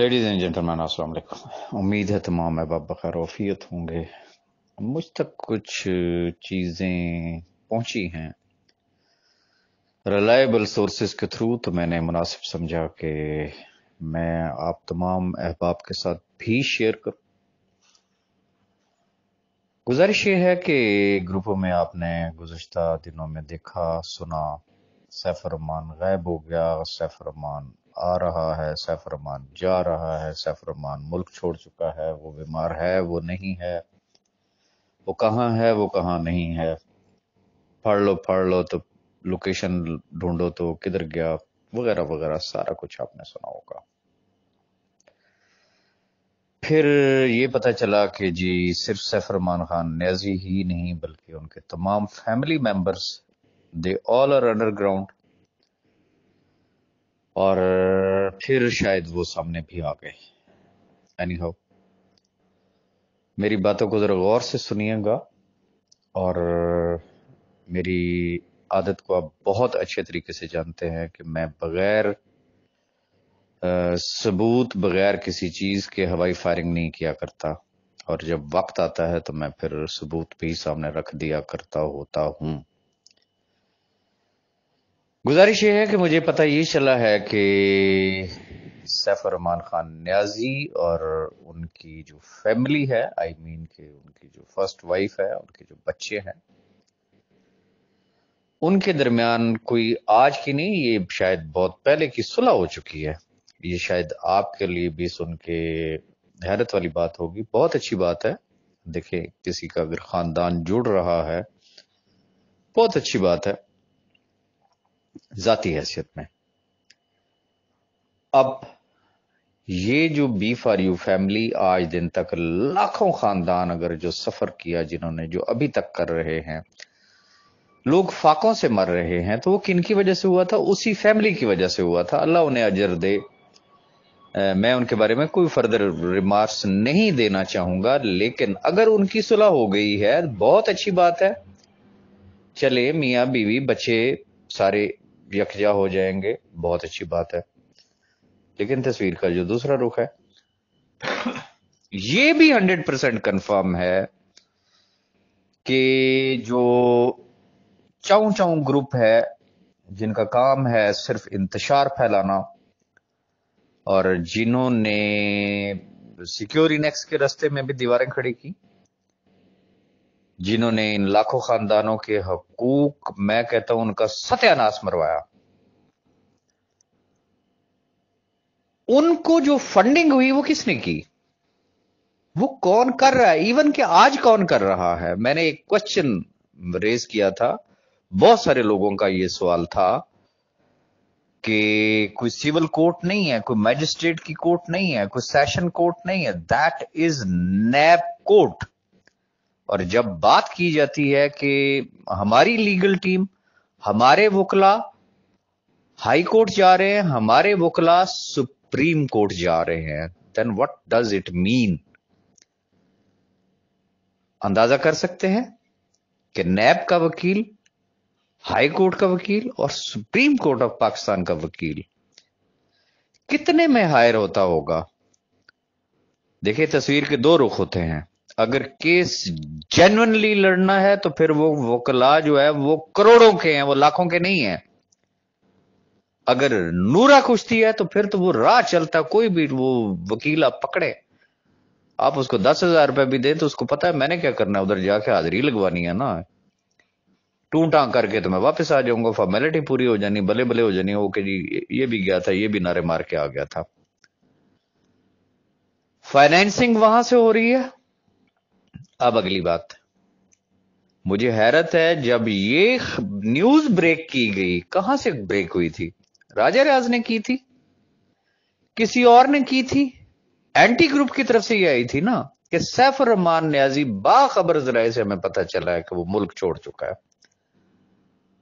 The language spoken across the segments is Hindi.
लेडीज़ एंड जेंटलमैन अस्सलाम वालेकुम उम्मीद है तमाम अहबाब बखैर होंगे मुझ तक कुछ चीज़ें पहुंची हैं रिलायबल सोर्सेज के थ्रू तो मैंने मुनासिब समझा कि मैं आप तमाम अहबाब के साथ भी शेयर करूं गुजारिश ये है कि ग्रुपों में आपने गुज्त दिनों में देखा सुना सैफरमान गायब हो गया सैफरमान आ रहा है सैफरमान जा रहा है सैफरमान मुल्क छोड़ चुका है वो बीमार है वो नहीं है वो कहाँ है वो कहाँ नहीं है पढ़ लो पढ़ लो तो लोकेशन ढूंढो तो किधर गया वगैरह वगैरह सारा कुछ आपने सुना होगा फिर ये पता चला कि जी सिर्फ सैफरमान खान न्याजी ही नहीं बल्कि उनके तमाम family members they all are underground और फिर शायद वो सामने भी आ गए एनी हाउ मेरी बातों को ज़रा गौर से सुनिएगा और मेरी आदत को आप बहुत अच्छे तरीके से जानते हैं कि मैं बगैर सबूत बगैर किसी चीज़ के हवाई फायरिंग नहीं किया करता और जब वक्त आता है तो मैं फिर सबूत भी सामने रख दिया करता होता हूँ गुजारिश ये है कि मुझे पता ये चला है कि रमान खान न्याजी और उनकी जो फैमिली है आई मीन के उनकी जो फर्स्ट वाइफ है उनके जो बच्चे हैं उनके दरमियान कोई आज की नहीं ये शायद बहुत पहले की सुलह हो चुकी है ये शायद आपके लिए भी सुन के हैरत वाली बात होगी बहुत अच्छी बात है देखे किसी का अगर खानदान जुड़ रहा है बहुत अच्छी बात है जाती हैसियत में अब ये जो बी फॉर यू फैमिली आज दिन तक लाखों खानदान अगर जो सफर किया जिन्होंने जो अभी तक कर रहे हैं लोग फाकों से मर रहे हैं तो वो किन की वजह से हुआ था उसी फैमिली की वजह से हुआ था अल्लाह उन्हें अजर दे मैं उनके बारे में कोई फर्दर रिमार्क्स नहीं देना चाहूंगा लेकिन अगर उनकी सुलह हो गई है बहुत अच्छी बात है चले मियाँ बीवी बच्चे सारे यकजा हो जाएंगे बहुत अच्छी बात है लेकिन तस्वीर का जो दूसरा रुख है ये भी हंड्रेड परसेंट कन्फर्म है कि जो चाऊ चाऊ ग्रुप है जिनका काम है सिर्फ इंतजार फैलाना और जिन्होंने सिक्योरिनेक्स के रास्ते में भी दीवारें खड़ी की जिन्होंने इन लाखों खानदानों के हकूक मैं कहता हूं उनका सत्यानाश मरवाया उनको जो फंडिंग हुई वो किसने की वो कौन कर रहा है इवन के आज कौन कर रहा है मैंने एक क्वेश्चन रेज किया था बहुत सारे लोगों का ये सवाल था कि कोई सिविल कोर्ट नहीं है कोई मजिस्ट्रेट की कोर्ट नहीं है कोई सेशन कोर्ट नहीं है दैट इज नैप कोर्ट और जब बात की जाती है कि हमारी लीगल टीम हमारे वकला हाई कोर्ट जा रहे हैं हमारे वकला सुप्रीम कोर्ट जा रहे हैं then what does it mean अंदाजा कर सकते हैं कि नैब का वकील हाई कोर्ट का वकील और सुप्रीम कोर्ट ऑफ पाकिस्तान का वकील कितने में हायर होता होगा देखिए तस्वीर के दो रुख होते हैं अगर केस जेनुअनली लड़ना है तो फिर वो वकला जो है वो करोड़ों के हैं वो लाखों के नहीं है अगर नूरा कुश्ती है तो फिर तो वो राह चलता कोई भी वो वकील आप पकड़े आप उसको दस हजार रुपए भी दें तो उसको पता है मैंने क्या करना है उधर जाके हाजिरी लगवानी है ना टू टांग करके तो मैं वापस आ जाऊंगा फॉर्मेलिटी पूरी हो जानी भले भले हो जानी ओके जी ये भी गया था ये भी नारे मार के आ गया था फाइनेंसिंग वहां से हो रही है अब अगली बात मुझे हैरत है जब ये न्यूज ब्रेक की गई कहां से ब्रेक हुई थी राजा रियाज ने की थी किसी और ने की थी एंटी ग्रुप की तरफ से ये आई थी ना कि सैफुर रहमान न्याजी बाखबर जराए से हमें पता चला है कि वो मुल्क छोड़ चुका है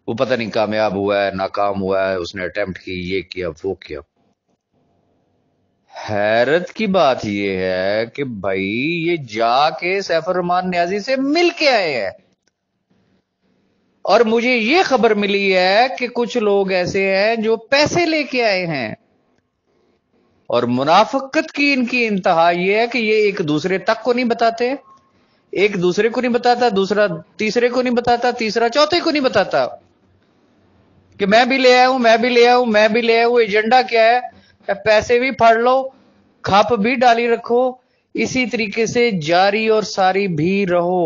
वो पता नहीं कामयाब हुआ है नाकाम हुआ है उसने अटेम्प्ट की ये किया वो किया हैरत की बात यह है कि भाई ये जाके सैफर रहमान न्याजी से मिल के आए हैं और मुझे ये खबर मिली है कि कुछ लोग ऐसे हैं जो पैसे लेके आए हैं और मुनाफकत की इनकी इंतहा यह है कि ये एक दूसरे तक को नहीं बताते एक दूसरे को नहीं बताता दूसरा तीसरे को नहीं बताता तीसरा चौथे को नहीं बताता कि मैं भी ले आया हूं मैं भी ले आया हूं मैं भी ले आया हूं एजेंडा क्या है पैसे भी फाड़ लो खप भी डाली रखो इसी तरीके से जारी और सारी भी रहो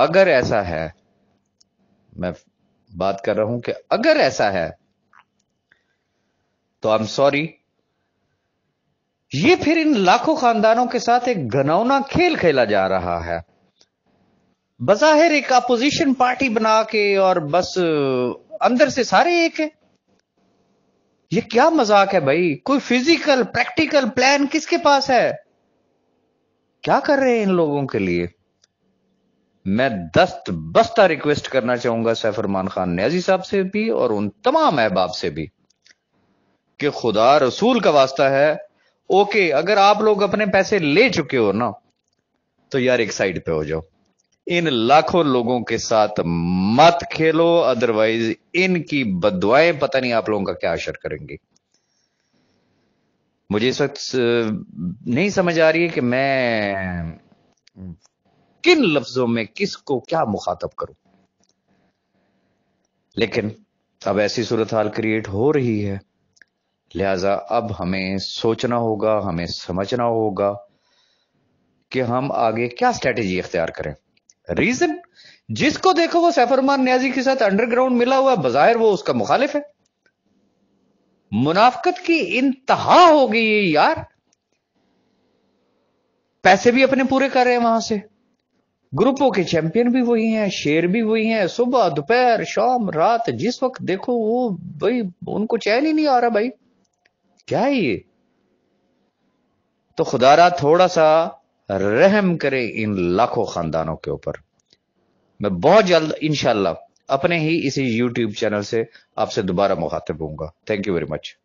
अगर ऐसा है मैं बात कर रहा हूं कि अगर ऐसा है तो आई एम सॉरी ये फिर इन लाखों खानदानों के साथ एक घनौना खेल खेला जा रहा है बजाहिर एक अपोजिशन पार्टी बना के और बस अंदर से सारे एक है ये क्या मजाक है भाई कोई फिजिकल प्रैक्टिकल प्लान किसके पास है क्या कर रहे हैं इन लोगों के लिए मैं दस्त बस्ता रिक्वेस्ट करना चाहूंगा सैफरमान खान न्याजी साहब से भी और उन तमाम अहबाब से भी कि खुदा रसूल का वास्ता है ओके अगर आप लोग अपने पैसे ले चुके हो ना तो यार एक साइड पे हो जाओ इन लाखों लोगों के साथ मत खेलो अदरवाइज इनकी बदवाएं पता नहीं आप लोगों का क्या असर करेंगे मुझे इस वक्त नहीं समझ आ रही है कि मैं किन लफ्जों में किसको क्या मुखातब करूं लेकिन अब ऐसी सूरत हाल क्रिएट हो रही है लिहाजा अब हमें सोचना होगा हमें समझना होगा कि हम आगे क्या स्ट्रेटेजी इख्तियार करें रीजन जिसको देखो वो सैफरमान न्याजी के साथ अंडरग्राउंड मिला हुआ बाजायर वो उसका मुखालिफ है मुनाफकत की इंतहा हो गई है यार पैसे भी अपने पूरे कर रहे हैं वहां से ग्रुपों के चैंपियन भी वही हैं शेर भी वही हैं सुबह दोपहर शाम रात जिस वक्त देखो वो भाई उनको चैन ही नहीं आ रहा भाई क्या है ये तो खुदारा थोड़ा सा रहम करे इन लाखों खानदानों के ऊपर मैं बहुत जल्द इनशाला अपने ही इसी यूट्यूब चैनल से आपसे दोबारा मुखातिब होऊंगा थैंक यू वेरी मच